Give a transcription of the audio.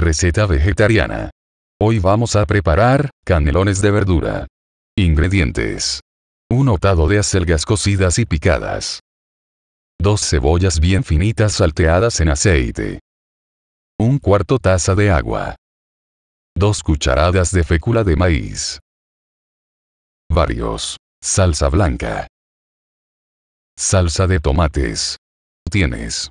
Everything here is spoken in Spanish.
Receta vegetariana. Hoy vamos a preparar canelones de verdura. Ingredientes. Un otado de acelgas cocidas y picadas. Dos cebollas bien finitas salteadas en aceite. Un cuarto taza de agua. Dos cucharadas de fécula de maíz. Varios. Salsa blanca. Salsa de tomates. Tienes.